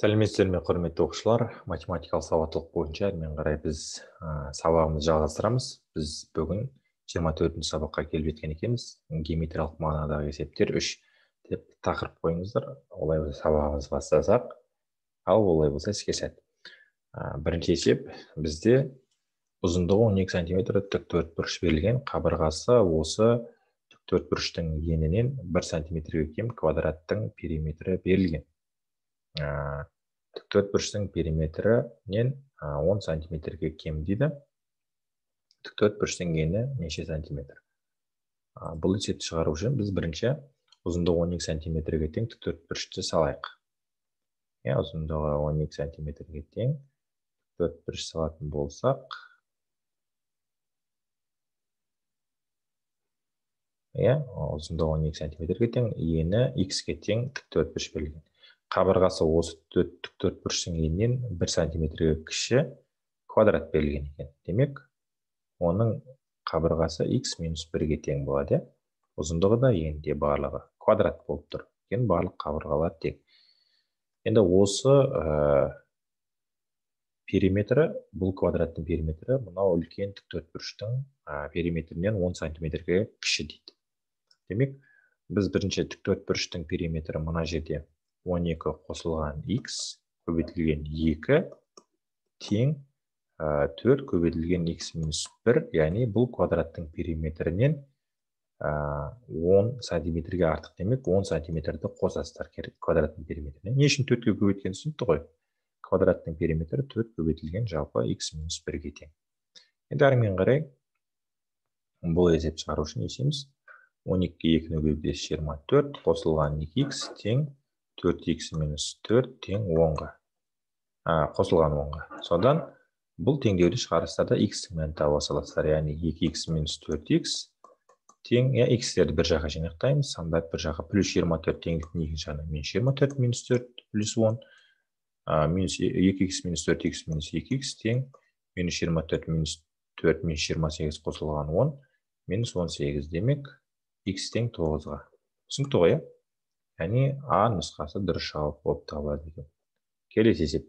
сәлеметсіздер ме құрметті оқушылар математикалық сауаттылық бойынша әрмен қарай біз ә, сабағымызды жалғастырамыз біз бүгін 24 төртінші сабаққа келіп жеткен екенбіз геометриялық мағынадағы есептер үш деп тақырып қойыңыздар олай болса сабағымызды бастасақ ал олай болса іске сәт ә, бірінші есеп бізде ұзындығы 12 екі сантиметр тік төртбұрыш берілген қабырғасы осы тік төртбұрыштың енінен бір сантиметрге кем квадраттың периметрі берілген Э, төртбұрыштың периметрінен он сантиметрге кем дейді төртбұрыштың ені неше сантиметр бұл есепті шығару үшін біз бірінші ұзындығы 12 сантиметрге тең төртбұрышты салайық иә ұзындығы 12 сантиметрге тең төртбұрыш салатын болсақ иә ұзындығы 12 сантиметрге тең ені х-ке тең төртбұрыш берілген қабырғасы осы төрт төртбұрыш енінен бір сантиметрге кіші квадрат берілген екен демек оның қабырғасы x минус бірге тең болады иә ұзындығы да ені де барлығы квадрат болып тұр өйткені барлық қабырғалар тең енді осы ә, периметрі бұл квадраттың периметрі мынау үлкен тік төртбұрыштың ә, периметрінен 10 сантиметрге кіші дейді демек біз бірінші тік төртбұрыштың периметрі мына жерде 12 қосылған x көбейтілген 2 тең 4 көбейтілген x минус 1 яғни бұл квадраттың периметрінен 10 сантиметрге артық демек 10 сантиметрді қосасыздар квадраттың периметрінен не үшін төртке көбейткенін түсінікті ғой квадраттың периметрі 4 көбейтілген жалпы x минус 1ге тең енді әрімен қарай бұл есеп шығару үшін есеміз 12 2, көбейтесіз 24 қосылған 2 x тең төрт икс минус төрт тең онға а, қосылған онға содан бұл теңдеуді шығарасыздар да икстің мәнін таба саласыздар яғни екі икс минус төрт икс тең иә икстерді бір жаққа жинақтаймыз сандар бір жаққа плюс жиырма төрт теңдіктің екінші жағына минус жиырма төрт минус төрт плюс он минус екі икс минус төрт икс минус екі икс тең минус жиырма төрт минус төрт минус жиырма сегіз қосылған он минус он сегіз демек икс тең тоғызға түсінікті ғой иә яғни а нұсқасы дұрыс жауап болып табылады екен келесі есеп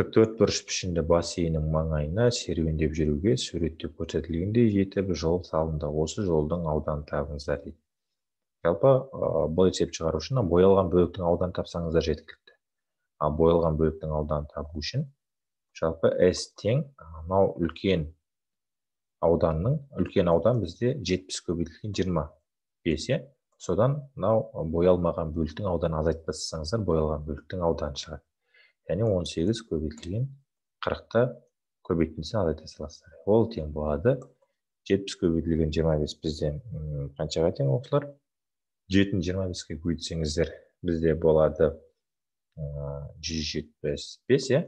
тік төртбұрыш пішінді бас маңайына серуендеп жүруге суретте көрсетілгендей жетіп жол салынды осы жолдың ауданын табыңыздар дейді жалпы бұл есеп шығару үшін боялған бөліктің ауданын тапсаңыздар жеткілікті ал боялған бөліктің ауданын табу үшін жалпы s тең мынау үлкен ауданның үлкен аудан бізде жетпіс көбейтілген жиырма бес иә? содан мынау боялмаған бөліктің ауданын азайтып тастасаңыздар боялған бөліктің ауданы шығады яғни 18 сегіз көбейтілген қырықты көбейтіндісін азайта саласыздар ол тең болады жетпіс көбейтілген жиырма бес бізде қаншаға тең осылар жетіні жиырма беске көбейтсеңіздер бізде болады жүз жетпіс бес иә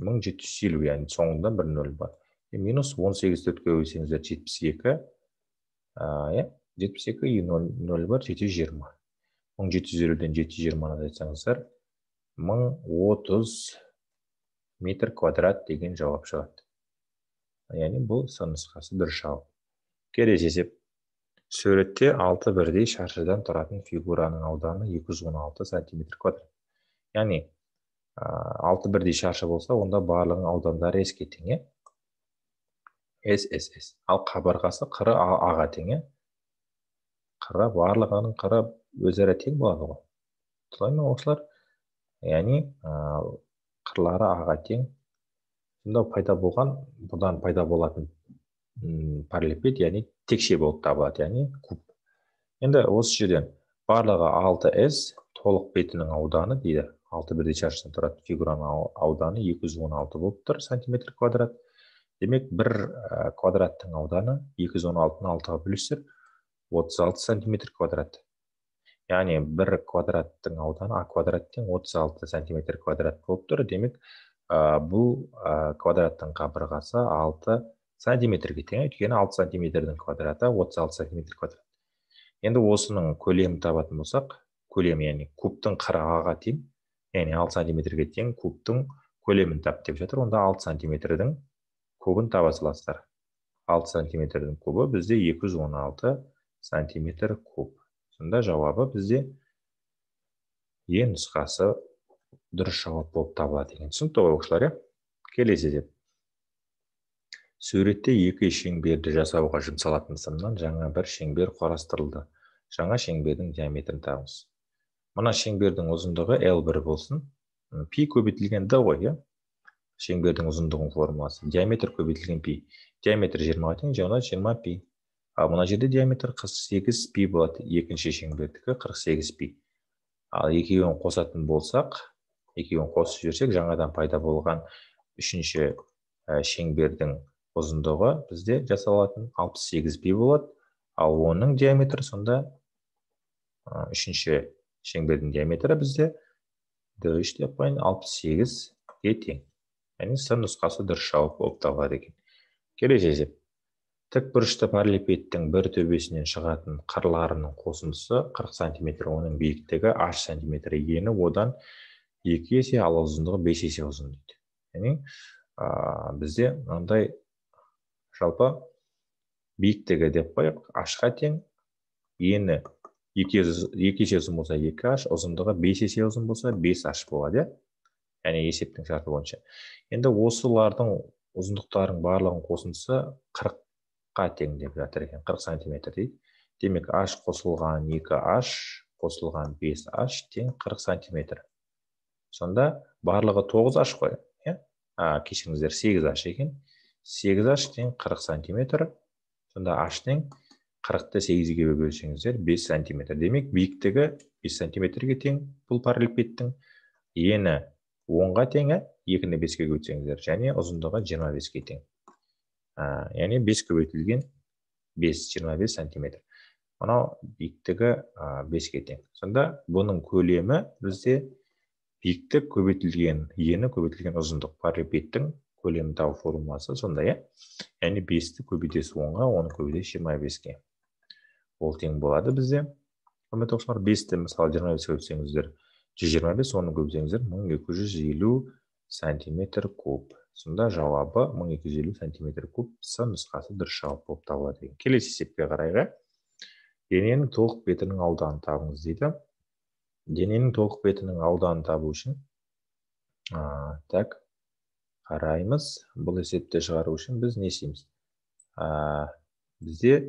мың жеті жүз елу яғни соңында бір нөл бар минус он сегіз төртке көбейтсеңіздер жетпіс екі иә жетпіс екі и нөл бір жеті жүз жиырма мың жеті жүз елуден жеті жүз жиырманы айтсаңыздар мың отыз метр квадрат деген жауап шығады яғни бұл с нұсқасы дұрыс жауап келесі есеп суретте алты бірдей шаршыдан тұратын фигураның ауданы екі жүз он алты сантиметр квадрат яғни алты бірдей шаршы болса онда барлығының аудандары еске тең иә с с с ал қабырғасы қыры аға тең иә қара барлығының қарап өзара тең болады ғой солай ма осылар яғни қырлары аға тең сонда пайда болған бұдан пайда болатын параллелепипед яғни текше болып табылады яғни куб енді осы жерден барлығы 6s толық бетінің ауданы дейді 6 бірдей шаршыдан тұрады фигураның ауданы 216 болып тұр сантиметр квадрат демек бір квадраттың ауданы 216-ны 6-ға бөлесіздер 36 сантиметр квадрат яғни бір квадраттың ауданы а квадраттен 36 сантиметр квадрат болып тұр демек бұл квадраттың қабырғасы 6 сантиметр тең өйткені см сантиметрдің квадраты 36 сантиметр квадрат енді осының көлемін табатын болсақ көлем яғни кубтың қарағаға тең яғни 6 сантиметрге тең көптің көлемін тап деп жатыр онда 6 сантиметрдің кубын табасыластар. 6 см сантиметрдің кубы бізде 216 сантиметр куб сонда жауабы бізде е нұсқасы дұрыс жауап болып табылады екен түсінікті ғой оқушылар иә келесі деп суретте екі шеңберді жасауға жұмсалатын сымнан жаңа бір шеңбер құрастырылды жаңа шеңбердің диаметрін табыңыз мына шеңбердің ұзындығы l бір болсын пи көбейтілген д ғой иә шеңбердің ұзындығының формуласы диаметр көбейтілген пи диаметр жиырмаға тең жиырма пи ал мына жерде диаметр 48 пи болады екінші шеңбердікі 48 пи ал екеуін қосатын болсақ екеуін қосып жіберсек жаңадан пайда болған үшінші ә, шеңбердің ұзындығы бізде жасалатын 68 пи болады ал оның диаметрі сонда ә, үшінші шеңбердің диаметрі бізде д үш деп қояйын алпыс сегізге тең яғни с нұсқасы дұрыс жауап болып табылады екен келесі есеп тікбұрышты параллелепипедтің бір төбесінен шығатын қырларының қосындысы 40 сантиметр оның биіктігі h сантиметр ені одан екі есе ал ұзындығы бес есе ұзын дейді яғни ә, бізде мынандай жалпы биіктігі деп қояйық ашқа тең ені екі есе ұзын болса 2h ұзындығы 5 есе ұзын болса 5h болады иә яғни есептің шарты бойынша енді осылардың ұзындықтарының барлығының қосындысы 40 қа тең деп жатыр екен 40 сантиметр дейді демек h қосылған 2h қосылған 5h тең 40 сантиметр сонда барлығы 9h қой иә кешіріңіздер 8h екен 8h тең 40 сантиметр сонда h 40 ті 8-ге бөлсеңіздер 5 сантиметр демек биіктігі 5 сантиметрге тең бұл параллелепипедтің ені 10-ға тең 2-ні 5 ке бөлсеңіздер және ұзындығы 25-ке Э, яғни бес көбейтілген бес жиырма бес сантиметр мынау биіктігі беске тең сонда бұның көлемі бізде биіктік көбейтілген ені көбейтілген ұзындық парапеттің көлемін табу формуласы сондай иә яғни бесті көбейтесіз онға оны көбейтесіз жиырма беске ол тең болады бізде құрметті оқушылар бесті мысалы жиырма беске көбейтсеңіздер жүз жиырма бес оны көбейтсеңіздер мың екі жүз елу сантиметр куб сонда жауабы 1250 сантиметр куб с нұсқасы дұрыс жауап болып табылады екен келесі есепке қарайық дененің толық бетінің ауданын табыңыз дейді дененің толық бетінің ауданын табу үшін ә, так қараймыз бұл есепті шығару үшін біз не істейміз ә, бізде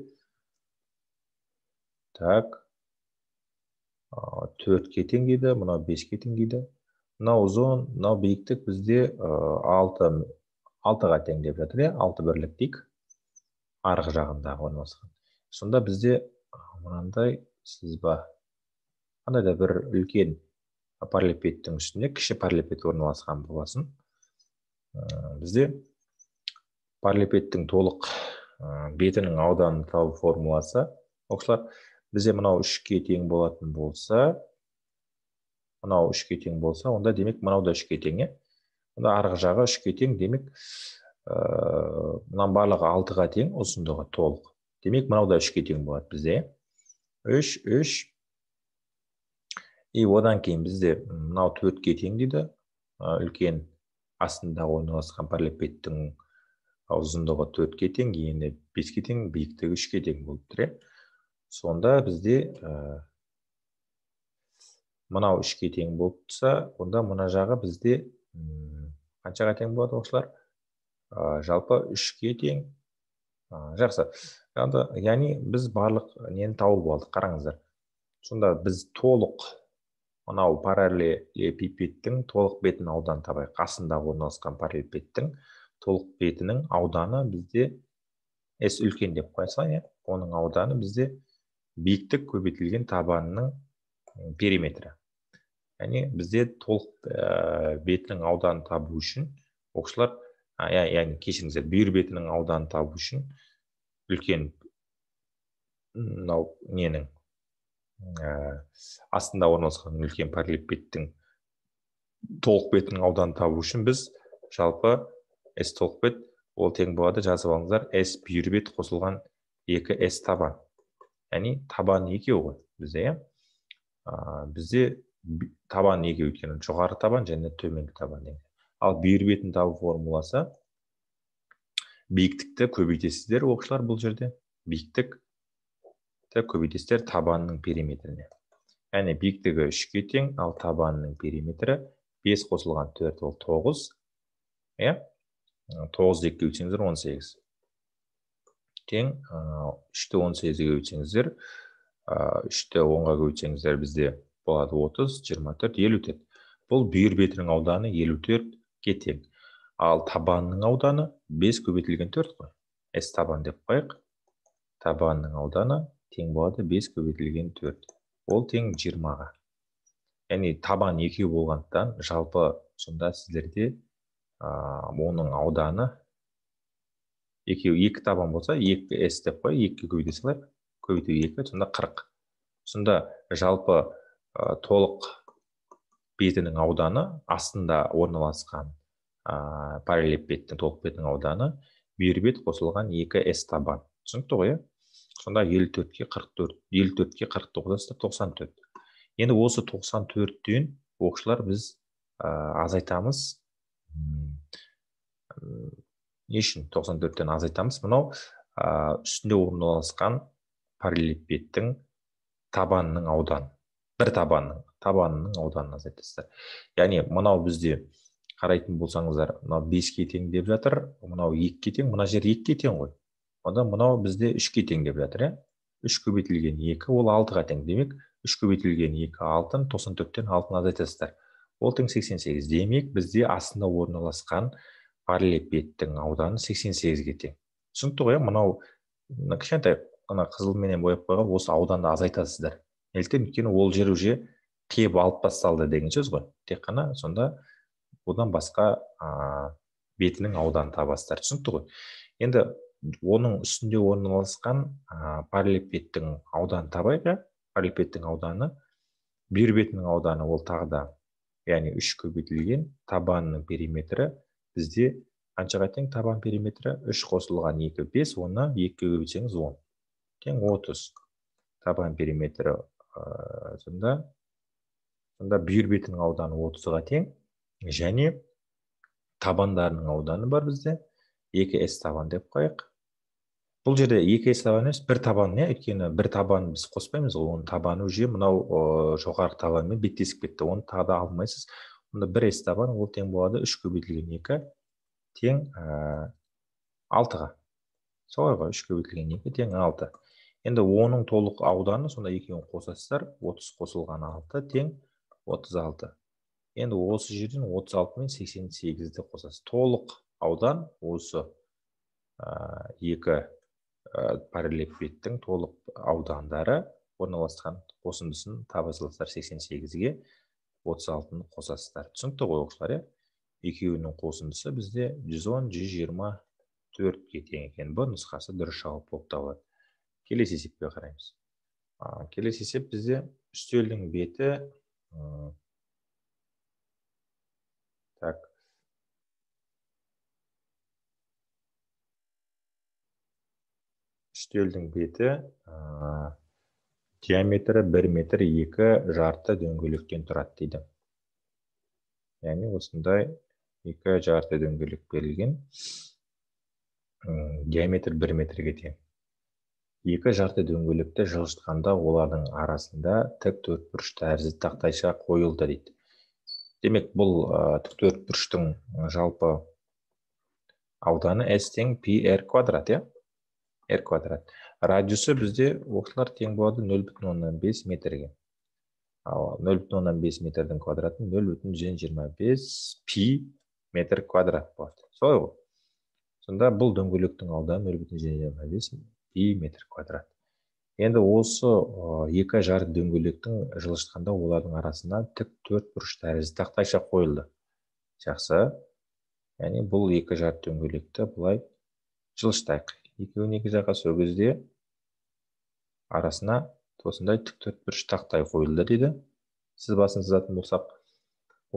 так төртке тең мынау беске тең дейді мынау ұзын мынау биіктік бізде алты алтыға тең деп жатыр иә алты бірлік дейік арғы жағында орналасқан сонда бізде мынандай сызба қандай да бір үлкен параллелепипедтің үстінде кіші параллелепипед орналасқан боласын бізде параллелепипедтің толық бетінің ауданын табу формуласы оқушылар бізде мынау үшке тең болатын болса мынау үшке тең болса онда демек мынау да үшке тең иә онда арғы жағы үшке тең демек ыыы мынаның барлығы алтыға тең ұзындығы толық демек мынау да үшке тең болады бізде иә үш үш и одан кейін бізде мынау төртке тең дейді үлкен астында орналасқан параллелепипедтің ұзындығы төртке тең ені беске тең биіктігі үшке тең болып тұр сонда бізде мынау үшке тең болып тұрса онда мына жағы бізде қаншаға тең болады оқушылар ә, жалпы үшке тең жақсы енді яғни біз барлық нені тауып алдық қараңыздар сонда біз толық мынау параллелепипедтің толық бетін аудан табайық қасында орналасқан параллелепипедтің толық бетінің ауданы бізде с үлкен деп қоя салайын иә, оның ауданы бізде биіктік көбейтілген табанының периметрі яғни бізде толық ә, бетінің ауданын табу үшін ә, яғни кешіріңіздер бүйір бетінің ауданын табу үшін үлкен мынау ненің ә, астында орналасқан үлкен параллелепипедтің толық бетінің ауданын табу үшін біз жалпы с толық бет ол тең болады жазып алыңыздар с бүйір бет қосылған екі с табан яғни табан екеу ғой бізде иә ә, бізде табан неге өйткені жоғары табан және төменгі табан деген ал бүйір бетін табу формуласы биіктікті көбейтесіздер оқушылар бұл жерде биіктік көбейтесіздер табанның периметріне яғни биіктігі үшке тең ал табанының периметрі 5 қосылған төрт ол 9 иә тоғызды екіге бөлсеңіздер он сегіз тең үшті он сегізге бөлсеңіздер Э, үшті онға көбейтсеңіздер бізде болады 30, 24, 54. Бұл бүйір бетінің ауданы 54-ке Ал табанының ауданы 5 көбейтілген 4 қой. S табан деп қояйық. табанының ауданы тең болады 5 көбейтілген 4. Ол тең 20-ға. Яғни табан екеу болғандықтан жалпы сонда сіздерде ә, оның ауданы екеу екі табан болса екі с деп қой екіге көбейте салайық көбейту екі, сонда қырық сонда жалпы ә, толық бетінің ауданы астында орналасқан ә, параллель беттің толық бетінің ауданы бүйірбет қосылған екі с табан түсінікті ғой иә сонда елу төртке қырық төрт елу төртке қырық тоғыздан тоқсан төрт енді осы тоқсан төрттен оқушылар біз ә, азайтамыз не үшін тоқсан төрттен азайтамыз мынау ә, үстінде орналасқан параллелепипедтің табанының ауданы бір табанның табанының ауданына сәйкесті яғни мынау бізде қарайтын болсаңыздар мынау беске тең деп жатыр мынау екіге тең мына жер екіге тең ғой онда мынау бізде үшке тең деп жатыр иә үш көбейтілген екі ол алтыға тең демек үш көбейтілген екі алтын тоқсан төрттен алтын азайтасыздар ол тең сексен сегіз демек бізде астында орналасқан параллелепипедтің ауданы сексен сегізге тең түсінікті ғой иә мынау кішкентай ана қызылменен бояп қойған осы ауданды азайтасыздар неліктен өйткені ол жер уже қиып алып тасталды деген сөз ғой тек қана сонда одан басқа ә, бетінің ауданын табасыздар түсінікті ғой енді оның үстінде орналасқан ә, параллелепипедтің ауданын табайық иә параллелепипедтің ауданы бүйір бетінің ауданы ол тағы да яғни үш көбейтілген табанның периметрі бізде қаншаға тең табан периметрі үш қосылған екі бес оны екіге көбейтсеңіз он тең отыз табан периметрі ә, сонда сонда бүйір бетінің ауданы отызға тең және табандарының ауданы бар бізде екі с табан деп қояйық бұл жерде екі с табан емес бір табан иә өйткені бір табан біз қоспаймыз ғой оның табаны уже мынау э, жоғарғы табанмен беттесіп кетті оны тағы да алмайсыз онда бір с табан ол тең болады үш көбейтілген екі тең э, алтыға солай ғой үш көбейтілген екі тең алты енді оның толық ауданы сонда екеуін қосасыздар 30 қосылған 6 тең 36 енді осы жерден 36 мен 88-ді қосасыз толық аудан осы ә, екі ә, параллелепипедтің толық аудандары орналасқан қосындысын табасыздар 88-ге 36-ны қосасыздар түсінікті ғой оқушылар иә екеуінің қосындысы бізде 110 124 ге тең екен б нұсқасы дұрыс жауап болып табылады келесі есепке қараймыз келесі есеп бізде үстелдің беті так үстелдің беті ә, диаметрі 1 метр 2 жарты дөңгелектен тұрады дейді яғни осындай екі жарты дөңгелек берілген диаметр 1 метрге тең екі жарты дөңгелекті жылжытқанда олардың арасында тік төртбұрыш тәрізді тақтайша қойылды дейді демек бұл ә, тік төртбұрыштың жалпы ауданы s тең пи r квадрат иә r квадрат радиусы бізде осылар тең болады нөл бүтін оннан бес метрге ал нөл бүтін оннан бес метрдің квадраты нөл бүтін жүзден жиырма бес пи метр квадрат болады солай ғой сонда бұл дөңгелектің ауданы нөл бүтін жүзден жиырма бес метр квадрат енді осы екі жарық дөңгелектің жылжытқанда олардың арасына тік төрт бұрыш тәрізді тақтайша қойылды жақсы яғни бұл екі жарық дөңгелекті былай жылжытайық екеуін екі жаққа сол кезде арасына осындай тік төрт бұрыш тақтай қойылды дейді сіз басын сызатын болсақ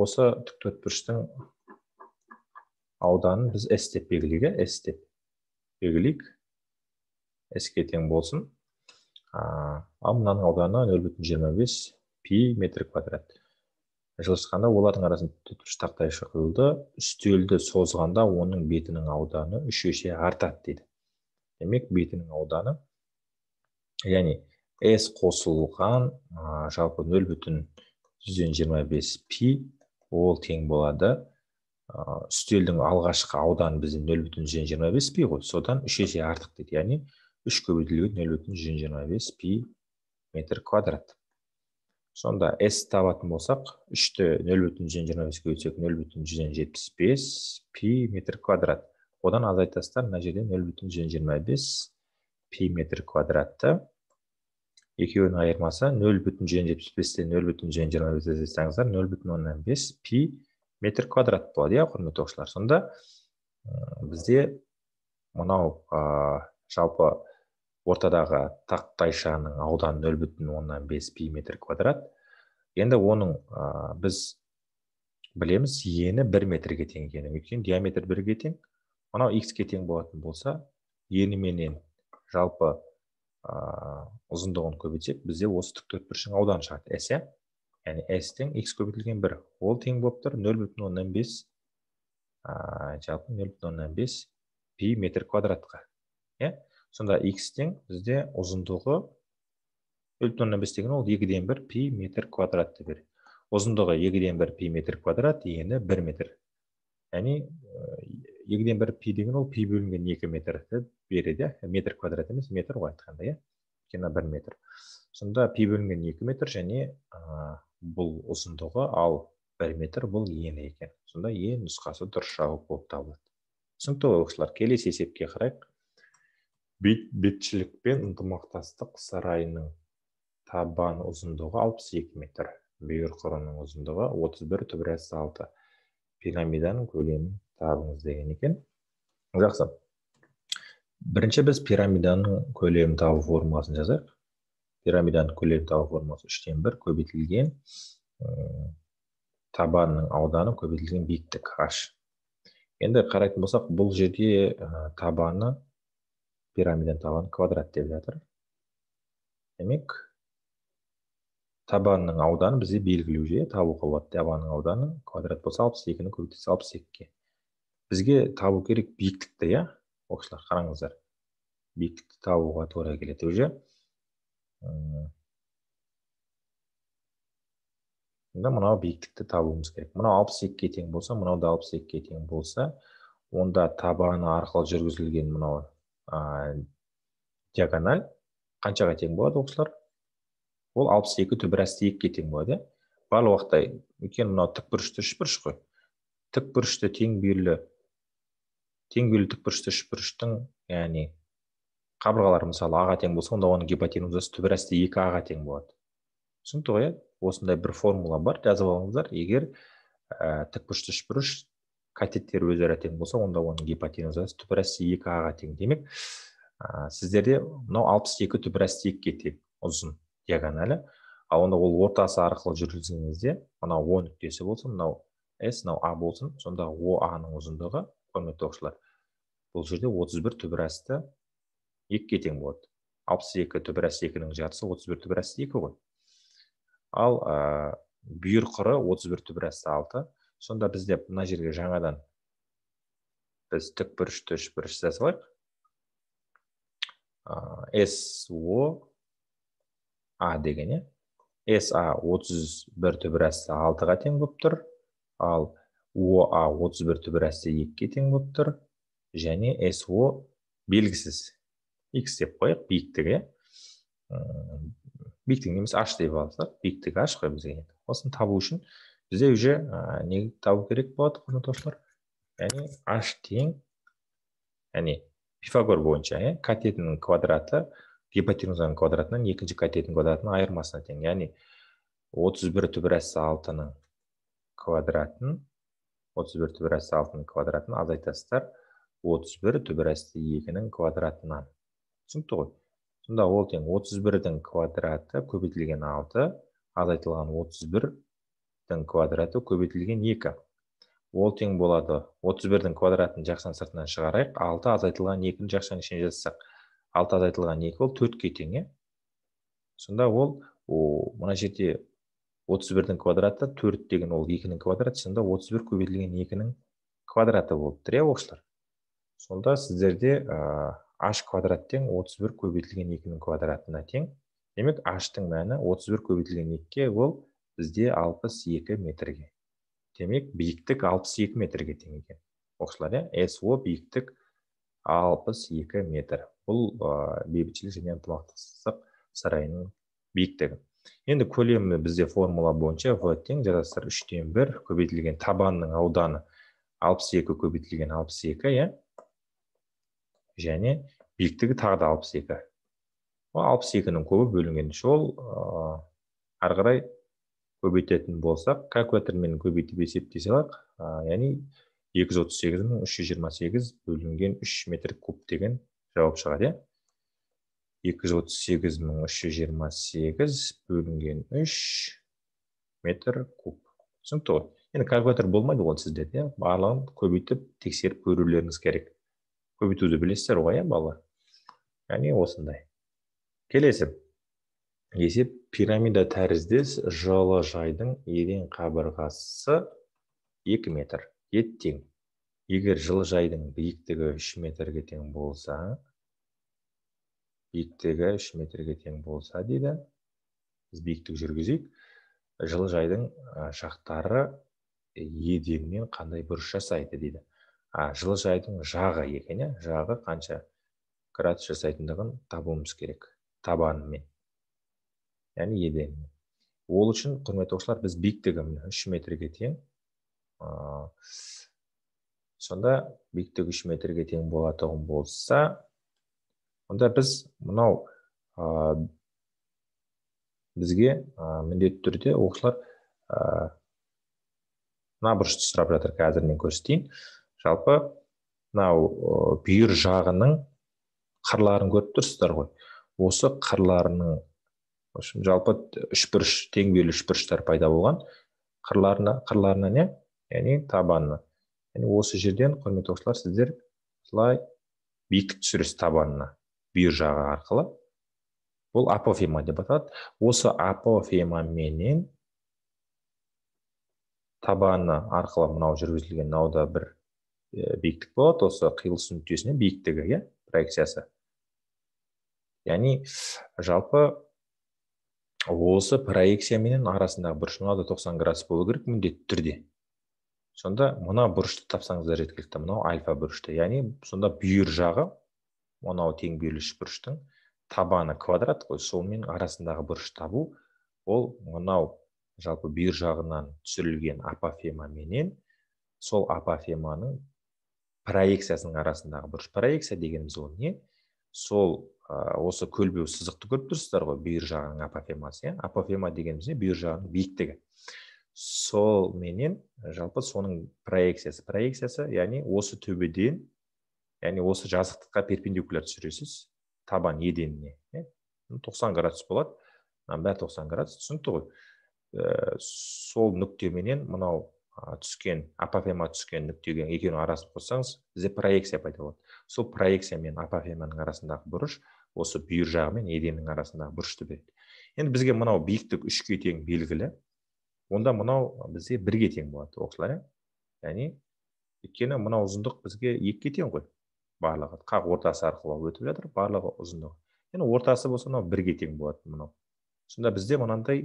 осы тік төрт бұрыштың ауданын біз с деп белгілейік иә с деп белгілейік s тең болсын ал мынаның ауданы нөл бүтін жиырма бес пи метр квадрат жылысқанда олардың арасында төртбұрыш тақтайша құйылды үстелді созғанда оның бетінің ауданы үш есе артады дейді демек бетінің ауданы яғни с қосылған ә, жалпы нөл бүтін жүзден жиырма бес пи ол тең болады үстелдің алғашқы ауданы бізде нөл бүтін жүзден жиырма бес пи ғой содан үш есе артық дейді яғни үш көбейтілген нөл бүтін жиырма бес пи метр квадрат сонда S табатын болсақ үшті нөл бүтін жүзден жиырма беске көбейтсек нөл бүтін жүзден жетпіс бес пи метр квадрат одан азайтасыздар мына жерде нөл бүтін жүзден жиырма бес пи метр квадратты екеуінің айырмасы нөл бүтін жүзден жетпіс бестен нөл бүтін жүзден жиырма бесті нөл бүтін оннан бес пи метр квадрат болады иә құрметті оқушылар сонда бізде мынау жалпы ортадағы тақтайшаның ауданы нөл бүтін оннан бес пи метр квадрат енді оның ә, біз білеміз ені бір метрге тең екенін өйткені диаметр бірге тең мынау ке тең болатын болса еніменен жалпы ә, ұзындығын көбейтсек бізде осы тік төртбұрыштың ауданы шығады s иә яғни s тең x көбейтілген бір ол тең болып тұр нөл бүтін оннан бес жалпы нөл бүтін оннан бес пи метр квадратқа иә сонда x тең бізде ұзындығы нөл бүтін оннан бес деген ол екіден бір пи метр квадрат деп береді ұзындығы екіден бір пи метр квадрат ені бір метр яғни екіден бір пи деген ол пи бөлінген екі метр береді иә метр квадрат емес метр ғой айтқанда иә өйткені бір метр сонда пи бөлінген екі метр және ә, бұл ұзындығы ал бір метр бұл ені екен сонда е нұсқасы дұрыс жауап болып табылады түсінікті ғой оқушылар келесі есепке қарайық бейбітшілік пен ынтымақтастық сарайының табан ұзындығы 62 метр бүйір қырының ұзындығы 31 түбірәсі алты пирамиданың көлемін табыңыз деген екен жақсы бірінші біз пирамиданың көлемін табу формуласын жазайық пирамиданың көлемін табу формуласы үштен бір көбейтілген табанның ауданы көбейтілген биіктік h енді қарайтын болсақ бұл жерде табаны пирамиданың табаны квадрат деп жатыр демек табанның ауданы бізде белгілі уже Табу болады табанның ауданы квадрат болса алпыс екіні көбейтесіз алпыс екіге бізге табу керек биіктікті иә оқушылар қараңыздар биіктікті табуға тура келеді уже сонда мынау биіктікті табуымыз керек мынау алпыс екіге тең болса мынау да алпыс екіге тең болса онда табаны арқылы жүргізілген мынау диагональ қаншаға тең болады оқушылар ол түбір асты екіге тең болады иә. барлық уақытта өйткені мынау тікбұрышты үшбұрыш қой тікбұрышты тең бүйірлі тең бүйірлі тікбұрышты үшбұрыштың яғни қабырғалары мысалы аға тең болса онда оның гипотенузасы асты екі аға тең болады түсінікті ғой иә осындай бір формула бар жазып алыңыздар егер ә, тікбұрышты үшбұрыш катеттері өзара тең болса онда оның гипотенузасы түбір расти екі аға тең демек ә, сіздерде мынау алпыс екі түбір расти екіге тең ұзын диагоналі ал онда ол ортасы арқылы жүргізгеніңізде мынау о нүктесі болсын мынау с мынау а болсын сонда о а ның ұзындығы құрметті оқушылар бұл жерде 31 бір расті екіге тең болады алпыс екі түбір расти екінің жартысы отыз бір түбір расти екі ғой ал ә, бүйір қыры отыз бір түбір расти алты сонда бізде мына жерге жаңадан біз тікбұрышты үшбұрыш жазып алайық со а деген иә са отыз бір 6 алтыға тең болып тұр ал оа отыз бір түбірәсі екіге тең болып тұр және со белгісіз x деп қояйық биіктігі иә биіктігін немесе h деп алсақ биіктігі h қой бізге осыны табу үшін бізде уже ә, не табу керек болады достар яғни h тең яғни пифагор бойынша иә катетінің квадраты гипотенузаның квадратынан екінші катетінің квадратының айырмасына тең яғни отыз бір түбірасы алтының квадратын отыз бір түбірасы алтының квадратын азайтасыздар отыз бір 2 екінің квадратынан түсінікті ғой сонда ол тең отыз бірдің квадраты көбейтілген алты азайтылған отыз бір дің квадраты көбейтілген 2 ол тең болады 31-дің квадратын жақсан сыртынан шығарайық 6 азайтылған 2-ні жақшаның ішіне жазсақ 6 азайтылған 2 ол 4-ке тең иә сонда ол о, мына жерде 31-дің квадраты 4 деген ол 2-нің квадраты сонда 31 көбейтілген 2-нің квадраты болып тұр иә оқушылар сонда сіздерде ә, h квадрат 31 көбейтілген 2-нің квадратына тең демек h-тың мәні 31 көбейтілген 2-ке ол бізде 62 метрге демек биіктік 62 метрге тең екен оқушылар иә со биіктік 62 метр бұл ә, бейбітшілік және ынтымақтастық сарайының биіктігі енді көлемі бізде формула бойынша в тең жазасыздар үштен бір көбейтілген табанның ауданы 62 көбейтілген 62 иә және биіктігі тағы да 62 ол 62-нің көбі бөлінген ол ары қарай көбейтетін болсақ калькулятормен көбейтіп есептесе алақ яғни екі жүз отыз сегіз мың үш жүз жиырма сегіз бөлінген үш метр куб деген жауап шығады иә екі жүз отыз сегіз мың үш жүз жиырма сегіз бөлінген үш метр куб түсінікті ғой енді калькулятор болмайды ғой сіздерде. иә барлығын көбейтіп тексеріп көрулеріңіз керек көбейтуді білесіздер ғой иә балалар яғни осындай келесі есеп пирамида тәріздес жылыжайдың еден қабырғасы 2 метр еттең егер жылыжайдың биіктігі 3 метрге тең болса биіктігі 3 метрге тең болса дейді біз биіктік жүргізейік жылыжайдың жақтары э, еденмен қандай бұрыш жасайды дейді а жылыжайдың жағы екен иә жағы қанша градус жасайтындығын табуымыз керек табанымен яғни еден ол үшін құрметті оқушылар біз биіктігі міне үш метрге тең сонда биіктігі үш метрге тең болатұғын болса онда біз мынау ә, бізге ә, міндетті түрде оқушылар ә, мына бұрышты сұрап жатыр қазір мен көрсетейін жалпы мынау бүйір жағының қырларын көріп тұрсыздар ғой осы қырларының вобщем жалпы үшбұрыш теңбелі үшбұрыштар пайда болған қырларына қырларына не иә? яғни табанына яғни осы жерден құрметті оқушылар сіздер осылай биіктік түсіресіз табанына бүйір жағы арқылы бұл апофема деп аталады осы менен табаны арқылы мынау жүргізілген мынауда бір биіктік болады осы қиылыс нүктесіне биіктігі иә проекциясы яғни жалпы осы проекция менен арасындағы бұрыш мынау да тоқсан градус болу керек міндетті түрде сонда мына бұрышты тапсаңыздар жеткілікті мынау альфа бұрышты яғни сонда бүйір жағы мынау тең бүйірліш бұрыштың табаны квадрат қой сонымен арасындағы бұрыш табу ол мынау жалпы бүйір жағынан түсірілген апофема менен сол апофеманың проекциясының арасындағы бұрыш проекция дегеніміз ол не сол осы көлбеу сызықты көріп тұрсыздар ғой бүйір жағының апофемасы иә апофема дегеніміз не бүйір жағының биіктігі сол менен жалпы соның проекциясы проекциясы яғни осы төбеден яғни осы жазықтыққа перпендикуляр түсіресіз табан еденіне иә тоқсан градус болады мынаның бәрі тоқсан градус түсінікті ғой ә, сол нүктеменен мынау түскен апофема түскен нүктеге екеуінің арасын қоссаңыз бізде проекция пайда болады сол проекция мен апофеманың арасындағы бұрыш осы бүйір жағы мен еденнің арасындағы бұрышты береді енді бізге мынау биіктік үшке тең белгілі онда мынау бізде бірге тең болады осылай иә. яғни өйткені мынау ұзындық бізге екіге тең ғой барлығы қақ ортасы арқылы өтіп жатыр барлығы ұзындығы енді ортасы болса мынау бірге тең болады мынау сонда бізде мынандай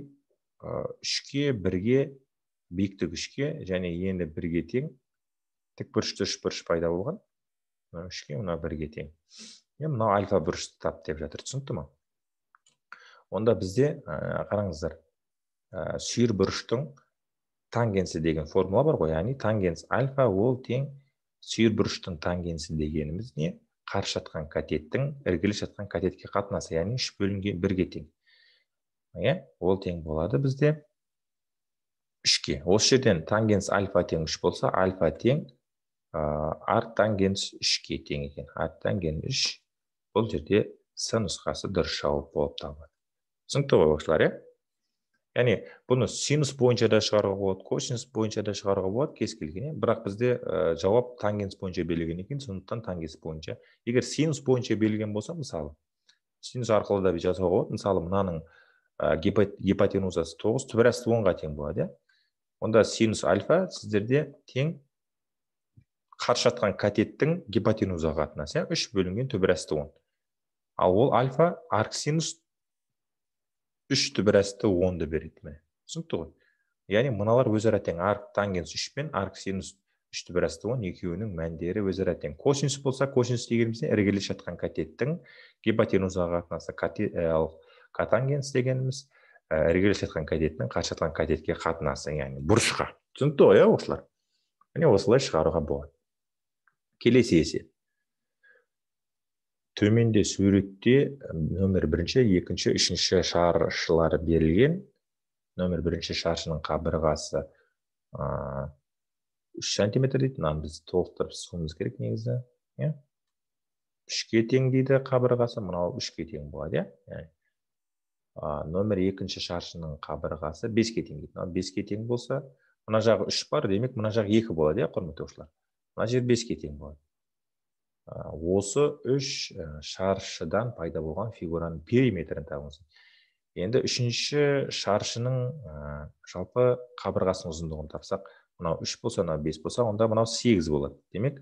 үшке бірге биіктік үшке және енді бірге тең тікбұрышты үшбұрыш пайда болған мына үшке мына бірге тең е мынау альфа бұрышты тап деп жатыр түсінікті ма онда бізде ә, қараңыздар ә, сүйір бұрыштың тангенсі деген формула бар ғой яғни тангенс альфа ол тең сүйір бұрыштың тангенсі дегеніміз не қарсы жатқан катеттің іргелес жатқан катетке қатынасы яғни үш бөлінген бірге тең иә ол тең болады бізде үшке осы жерден тангенс альфа тең үш болса альфа тең ә, арт тангенс үшке тең екен арт тангенс үш бұл жерде с нұсқасы дұрыс жауап болып табылады түсінікті ғой оқушылар иә яғни бұны синус бойынша да шығаруға болады косинус бойынша да шығаруға болады кез келген бірақ бізде ә, жауап тангенс бойынша берілген екен сондықтан тангенс бойынша егер синус бойынша берілген болса мысалы синус арқылы да жасауға болады мысалы мынаның ә, гипотенузасы тоғыз түбірәс онға тең болады иә онда синус альфа сіздерде тең қарсы жатқан катеттің гипотенуза қатынасы иә үш бөлінген түбір асты он ал ол альфа арксинус үш түбірәсті онды береді міне түсінікті ғой яғни мыналар өзара тең арк тангенс үш пен арксинус үш түбірәсті он екеуінің мәндері өзара тең косинус болса косинус дегеніміз не іргелес жатқан катеттің гипотенузаға қатынасы кате, э, ал катангенс дегеніміз э, іргелес жатқан катеттің қарсы жатқан катетке қатынасы яғни бұрышқа түсінікті ғой иә осылар міне осылай шығаруға болады келесі есеп төменде суретте нөмір бірінші екінші үшінші шаршылары берілген нөмір бірінші шаршының қабырғасы үш сантиметр дейді мынаны біз толықтырып суымыз керек негізі иә үшке тең дейді қабырғасы мынау үшке тең болады иә нөмір екінші шаршының қабырғасы беске тең дейді мынау беске тең болса мына жағы үш бар демек мына жағы екі болады иә құрметті оқушылар мына жер беске тең болады осы үш шаршыдан пайда болған фигураның периметрін табыңыз енді үшінші шаршының жалпы қабырғасының ұзындығын тапсақ мынау үш болса мынау бес болса онда мынау сегіз болады демек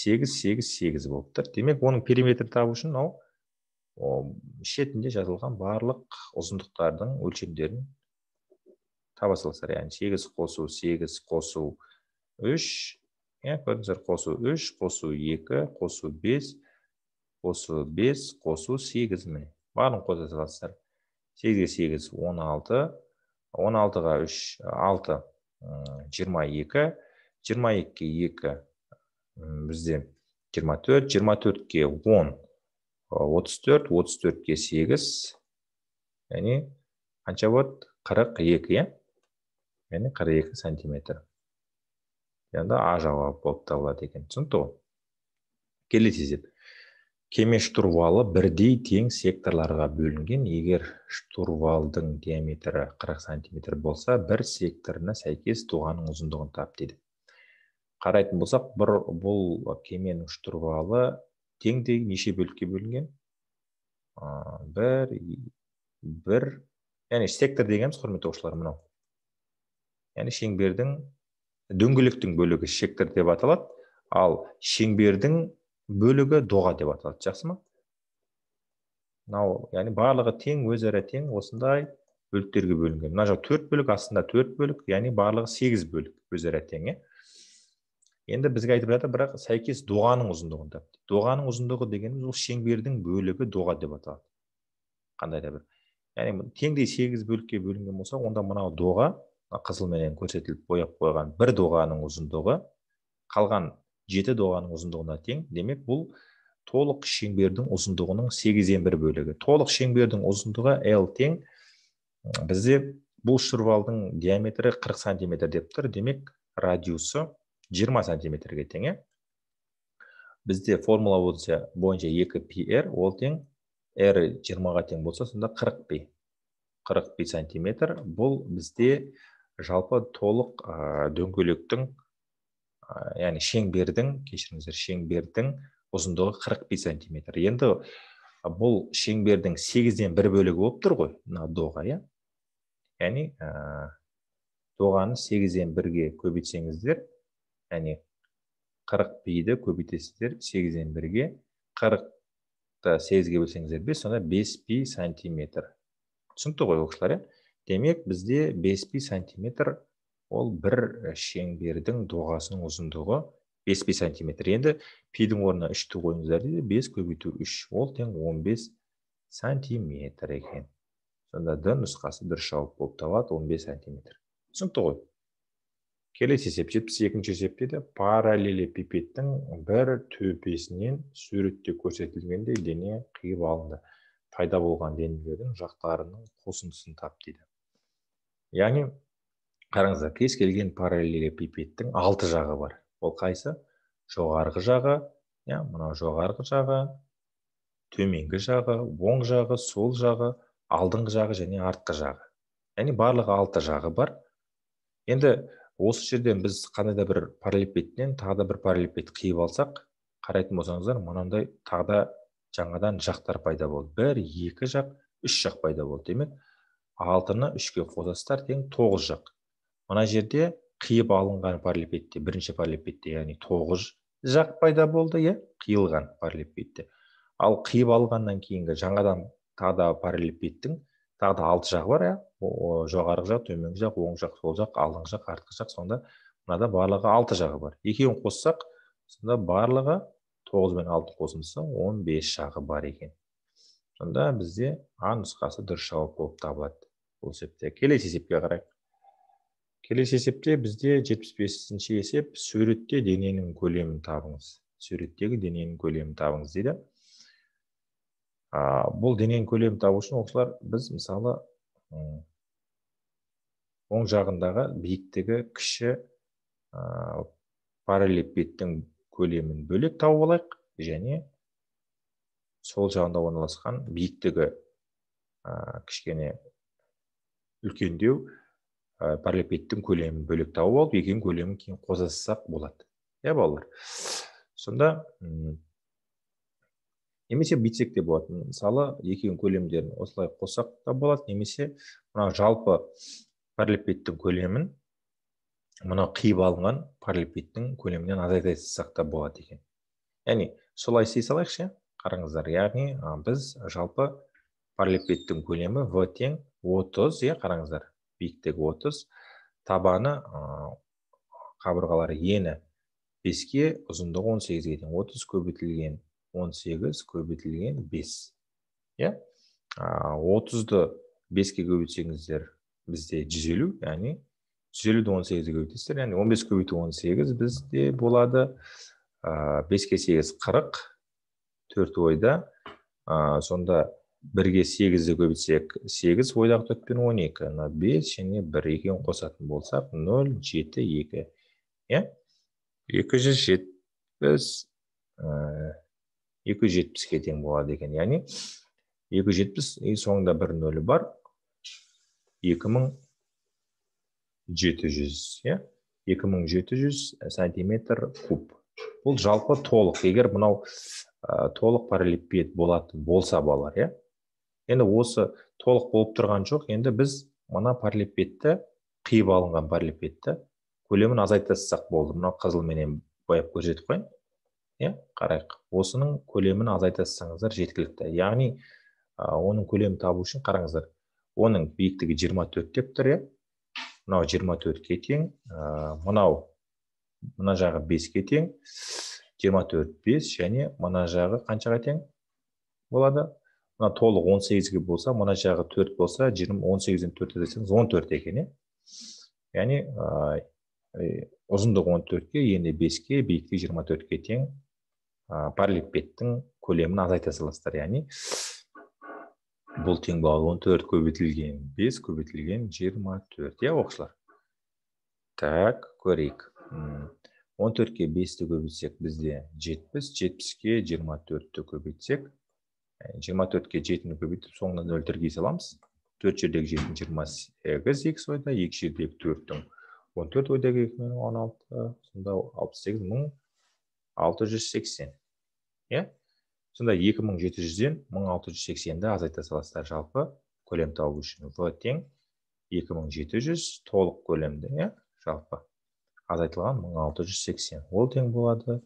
сегіз сегіз сегіз болып тұр демек оның периметрін табу үшін мынау шетінде жазылған барлық ұзындықтардың өлшемдерін таба саласыздар яғни сегіз қосу сегіз қосу үш Көріңіздер, қосу 3 қосу 2 қосу 5 қосу 5 қосу 8 міне Барын қоса саласыздар 8 8 16 16-ға 3 6 22 22 ке 2 бізде 24 24-ке 10 34 34-ке 8 яғни қанша болады 42 иә яғни 42 сантиметр да а жауабы болып табылады екен түсінікті ғой келесі есеп кеме штурвалы бірдей тең секторларға бөлінген егер штурвалдың диаметрі 40 сантиметр болса бір секторына сәйкес туғанның ұзындығын тап дейді қарайтын болсақ бір бұл кеменің штурвалы теңдей неше бөлікке бөлінген бір бір яғни сектор дегеніміз құрметті оқушылар мынау яғни шеңбердің дөңгелектің бөлігі шектер деп аталады ал шеңбердің бөлігі доға деп аталады жақсы ма мынау яғни барлығы тең өзара тең осындай бөліктерге бөлінген мына жақ төрт бөлік астында төрт бөлік яғни барлығы сегіз бөлік өзара тең иә енді бізге айтып жатыр бірақ сәйкес доғаның ұзындығын тап доғаның ұзындығы дегеніміз ол шеңбердің бөлігі доға деп аталады қандай да бір яғни теңдей сегіз бөлікке бөлінген болса онда мынау доға қызылменен көрсетіліп бояп қойған бір доғаның ұзындығы қалған жеті доғаның ұзындығына тең демек бұл толық шеңбердің ұзындығының сегізден бір бөлігі толық шеңбердің ұзындығы l тең бізде бұл штурвалдың диаметрі 40 сантиметр деп тұр демек радиусы 20 сантиметрге тең бізде формула бойынша 2 пр ол тең r жиырмаға тең болса сонда 40 пи 40 пи сантиметр бұл бізде жалпы толық ә, дөңгелектің ә, яғни шеңбердің кешіріңіздер шеңбердің ұзындығы 45 сантиметр енді бұл шеңбердің сегізден бір бөлігі болып тұр ғой мына доға иә яғни ә, доғаны сегізден бірге көбейтсеңіздер яғни қырық биді көбейтесіздер сегізден бірге қырықты сегізге бөлсеңіздер бес сонда бес пи сантиметр түсінікті ғой оқушылар иә демек бізде 5 пи сантиметр ол бір э, шеңбердің доғасының ұзындығы 5 пи сантиметр енді пидің орнына 3-ті қойыңыздар дейді 5 көбейту 3 ол тең 15 сантиметр екен сонда д нұсқасы дұрыс жауап болып табылады 15 сантиметр түсінікті ғой келесі есеп жетпіс екінші есепте де параллелепипедтің бір төбесінен суретте көрсетілгендей дене қиып алынды пайда болған денелердің жақтарының қосындысын тап дейді яғни қараңыздар кез келген параллелепипедтің алты жағы бар ол қайсы жоғарғы жағы иә мынау жоғарғы жағы төменгі жағы оң жағы сол жағы алдыңғы жағы және артқы жағы яғни барлығы алты жағы бар енді осы жерден біз қандай да бір параллелепипедтен тағы да бір параллелепипед қиып алсақ қарайтын болсаңыздар мынандай тағы да жаңадан жақтар пайда болды бір екі жақ үш жақ пайда болды демек алтыны үшке қосасыздар тең тоғыз жақ мына жерде қиып алынған параллелепипедте бірінші параллелепипедте яғни тоғыз жақ пайда болды иә қиылған параллелепипедте ал қиып алғаннан кейінгі жаңадан тағы да параллелепипедтің тағы да алты жағы бар иә жоғарғы жақ төменгі жақ оң жақ сол жақ алдыңғы жақ артқы жақ сонда мынада барлығы алты жағы бар екеуін қоссақ сонда барлығы тоғыз бен алты қосындысы он бес жағы бар екен сонда бізде а нұсқасы дұрыс жауап болып табылады бұл есепте келесі есепке қарайық келесі есепте бізде 75-ші есеп суретте дененің көлемін табыңыз суреттегі дененің көлемін табыңыз дейді а, бұл дененің көлемін табу үшін осылар біз мысалы оң жағындағы биіктігі кіші ә, параллелепипедтің көлемін бөлек тауып алайық және сол жағында орналасқан биіктігі ә, кішкене үлкендеу ә, э, көлемін бөлек тауып алып екеуінің көлемін кейін қосасақ болады иә балалар сонда немесе бүйтсек те болады мысалы екеуінің көлемдерін осылай қоссақ та болады немесе мына жалпы параллелепипедтің көлемін мынау қиып алынған параллелепипедтің көлемінен азайта салсақ та болады екен яғни солай істей салайықшы қараңыздар яғни біз жалпы параллелепипедтің көлемі в тең 30, е, иә, қараңыздар, биіктегі 30, табаны қабырғалары ені 5-ке, ұзындығы 18 кейтін. 30 көбетілген 18, көбетілген 5. 30-ды иә? 5-ке көбетсеңіздер бізде 150, яны 150-ді 18-ді көбетесіздер, яны 15 көбеті 18 бізде болады. 5-ке 8-40, 4 ойда, сонда бірге сегізді көбейтсек сегіз ойдағы төртпен он екі мына бес және бір екеуін қосатын болсақ нөл жеті екі иә екі жүз жетпіс ә, екі жүз жетпіске тең болады екен яғни екі жүз жетпіс и соңында бір нөлі бар екі мың жеті жүз иә екі мың жеті жүз сантиметр куб бұл жалпы толық егер мынау ә, толық параллелепипед болатын болса балалар иә енді осы толық болып тұрған жоқ енді біз мына параллелепипедті қиып алынған параллелепипедті көлемін азайта салсақ болды мынау қызылменен бояп көрсетіп қояйын иә қарайық осының көлемін азайта салсаңыздар жеткілікті яғни оның көлемін табу үшін қараңыздар оның биіктігі 24 деп тұр иә мынау 24-ке тең ә, мынау мына жағы 5-ке тең 24 5 және мына жағы қаншаға тең болады мына толық он сегізге болса мына жағы төрт болса жиырма он сегізден төрт десеңіз он төрт екен иә яғни ұзындығы он төртке ені беске биіктігі жиырма төртке тең ә, параллелепипедтің көлемін азайта саласыздар яғни бұл тең болады он төрт көбейтілген бес көбейтілген жиырма төрт иә оқушылар так көрейік он төртке бесті көбейтсек бізде жетпіс жетпіске жиырма төртті көбейтсек Э, жиырма төртке жетіні көбейтіп соңынан нөл тіркей саламыз төрт жердегі жетінің жиырма сегіз екс ойда екі жердегі төрттің он төрт ойдағы екі мың он алты сонда алпыс сегіз мың алты жүз сексен иә сонда екі мың жеті жүзден мың алты жүз сексенді азайта саласыздар жалпы көлем табу үшін в тең екі мың жеті жүз толық көлемді иә жалпы азайтылған мың алты жүз сексен ол тең болады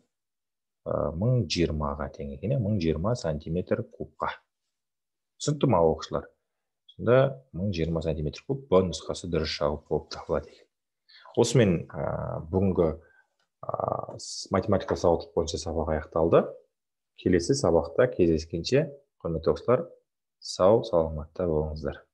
мың жиырмаға тең екен иә мың жиырма сантиметр кубқа түсінікті ма оқушылар сонда мың жиырма сантиметр куб б нұсқасы дұрыс жауап болып табылады екен осымен ә, бүгінгі ә, математика сауаттылық бойынша сабақ аяқталды келесі сабақта кездескенше құрметті оқушылар сау саламатта болыңыздар